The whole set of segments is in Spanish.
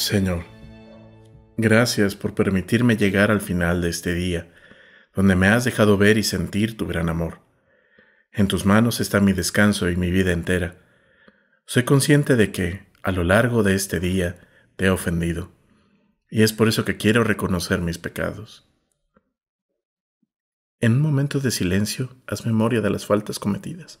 Señor, gracias por permitirme llegar al final de este día, donde me has dejado ver y sentir tu gran amor. En tus manos está mi descanso y mi vida entera. Soy consciente de que, a lo largo de este día, te he ofendido, y es por eso que quiero reconocer mis pecados. En un momento de silencio, haz memoria de las faltas cometidas.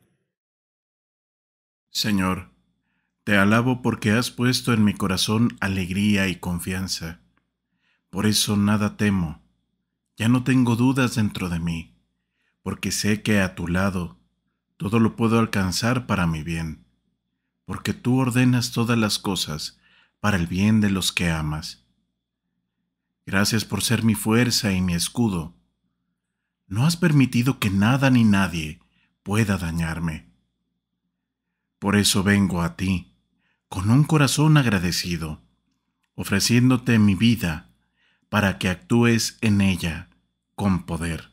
Señor, te alabo porque has puesto en mi corazón alegría y confianza. Por eso nada temo, ya no tengo dudas dentro de mí, porque sé que a tu lado todo lo puedo alcanzar para mi bien, porque tú ordenas todas las cosas para el bien de los que amas. Gracias por ser mi fuerza y mi escudo. No has permitido que nada ni nadie pueda dañarme por eso vengo a ti, con un corazón agradecido, ofreciéndote mi vida para que actúes en ella con poder.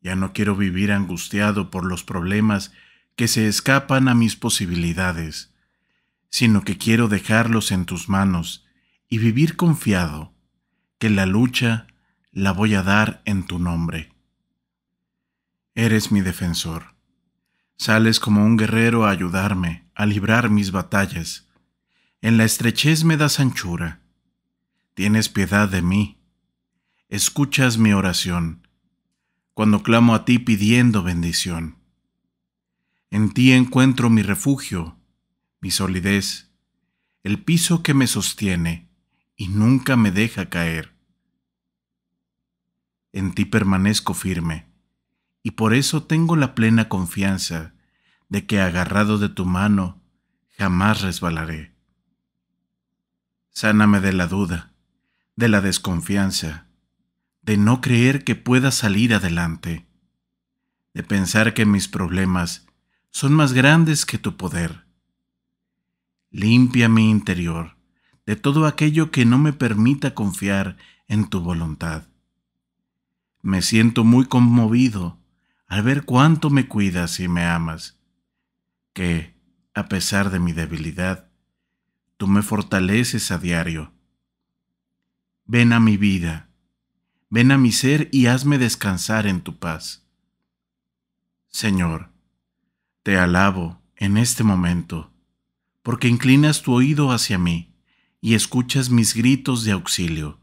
Ya no quiero vivir angustiado por los problemas que se escapan a mis posibilidades, sino que quiero dejarlos en tus manos y vivir confiado que la lucha la voy a dar en tu nombre. Eres mi defensor Sales como un guerrero a ayudarme, a librar mis batallas. En la estrechez me das anchura. Tienes piedad de mí. Escuchas mi oración, cuando clamo a ti pidiendo bendición. En ti encuentro mi refugio, mi solidez, el piso que me sostiene y nunca me deja caer. En ti permanezco firme, y por eso tengo la plena confianza de que agarrado de tu mano jamás resbalaré. Sáname de la duda, de la desconfianza, de no creer que pueda salir adelante, de pensar que mis problemas son más grandes que tu poder. Limpia mi interior de todo aquello que no me permita confiar en tu voluntad. Me siento muy conmovido al ver cuánto me cuidas y me amas que, a pesar de mi debilidad, tú me fortaleces a diario. Ven a mi vida, ven a mi ser y hazme descansar en tu paz. Señor, te alabo en este momento, porque inclinas tu oído hacia mí y escuchas mis gritos de auxilio,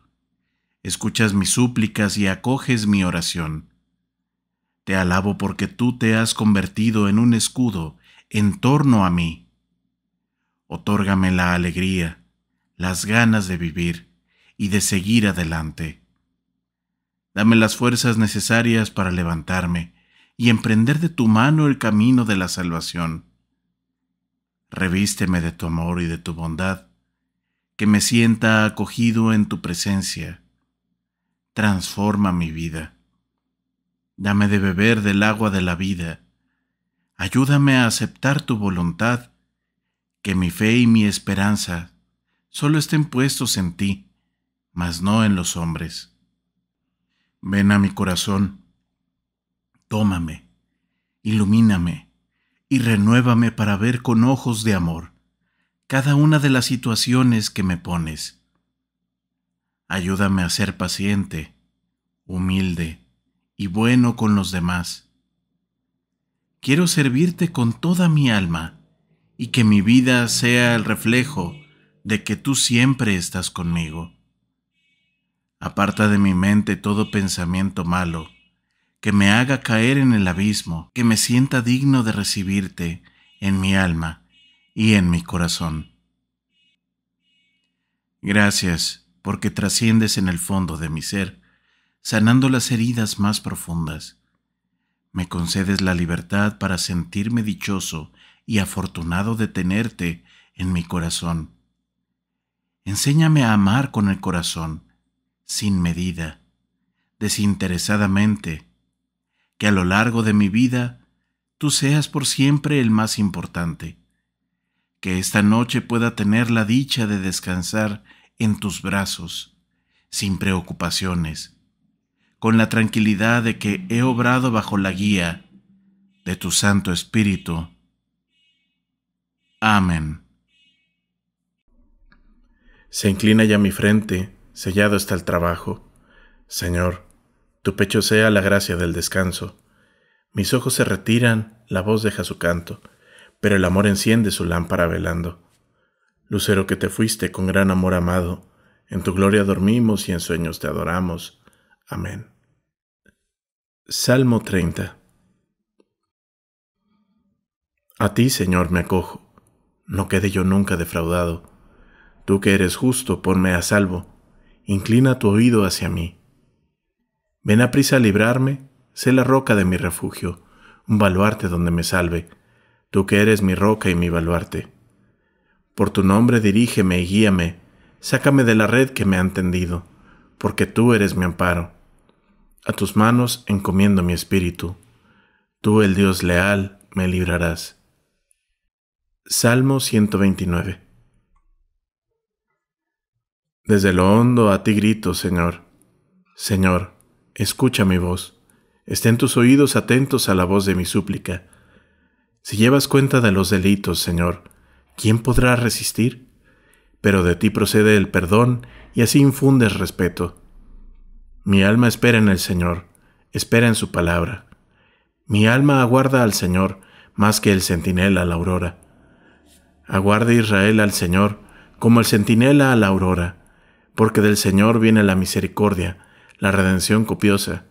escuchas mis súplicas y acoges mi oración. Te alabo porque tú te has convertido en un escudo en torno a mí. Otórgame la alegría, las ganas de vivir y de seguir adelante. Dame las fuerzas necesarias para levantarme y emprender de tu mano el camino de la salvación. Revísteme de tu amor y de tu bondad, que me sienta acogido en tu presencia. Transforma mi vida. Dame de beber del agua de la vida Ayúdame a aceptar tu voluntad, que mi fe y mi esperanza solo estén puestos en ti, mas no en los hombres. Ven a mi corazón, tómame, ilumíname y renuévame para ver con ojos de amor cada una de las situaciones que me pones. Ayúdame a ser paciente, humilde y bueno con los demás Quiero servirte con toda mi alma y que mi vida sea el reflejo de que tú siempre estás conmigo. Aparta de mi mente todo pensamiento malo, que me haga caer en el abismo, que me sienta digno de recibirte en mi alma y en mi corazón. Gracias porque trasciendes en el fondo de mi ser, sanando las heridas más profundas me concedes la libertad para sentirme dichoso y afortunado de tenerte en mi corazón. Enséñame a amar con el corazón, sin medida, desinteresadamente, que a lo largo de mi vida tú seas por siempre el más importante, que esta noche pueda tener la dicha de descansar en tus brazos, sin preocupaciones, con la tranquilidad de que he obrado bajo la guía de tu Santo Espíritu. Amén. Se inclina ya mi frente, sellado está el trabajo. Señor, tu pecho sea la gracia del descanso. Mis ojos se retiran, la voz deja su canto, pero el amor enciende su lámpara velando. Lucero que te fuiste con gran amor amado, en tu gloria dormimos y en sueños te adoramos Amén. Salmo 30. A ti, Señor, me acojo. No quede yo nunca defraudado. Tú que eres justo, ponme a salvo. Inclina tu oído hacia mí. Ven a prisa a librarme, sé la roca de mi refugio, un baluarte donde me salve. Tú que eres mi roca y mi baluarte. Por tu nombre dirígeme y guíame, sácame de la red que me han tendido, porque tú eres mi amparo. A tus manos encomiendo mi espíritu. Tú, el Dios leal, me librarás. Salmo 129 Desde lo hondo a ti grito, Señor. Señor, escucha mi voz. Estén tus oídos atentos a la voz de mi súplica. Si llevas cuenta de los delitos, Señor, ¿quién podrá resistir? Pero de ti procede el perdón y así infundes respeto. Mi alma espera en el Señor, espera en su palabra. Mi alma aguarda al Señor más que el centinela a la aurora. Aguarda Israel al Señor como el centinela a la aurora, porque del Señor viene la misericordia, la redención copiosa,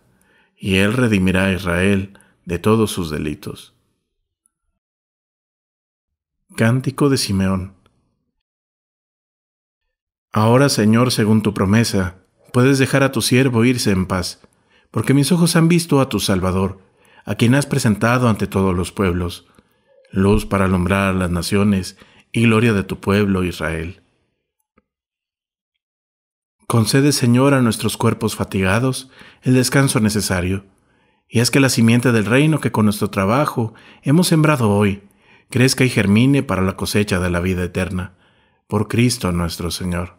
y Él redimirá a Israel de todos sus delitos. Cántico de Simeón Ahora, Señor, según tu promesa, puedes dejar a tu siervo irse en paz, porque mis ojos han visto a tu Salvador, a quien has presentado ante todos los pueblos, luz para alumbrar las naciones y gloria de tu pueblo Israel. Concede, Señor, a nuestros cuerpos fatigados el descanso necesario, y haz que la simiente del reino que con nuestro trabajo hemos sembrado hoy crezca y germine para la cosecha de la vida eterna, por Cristo nuestro Señor.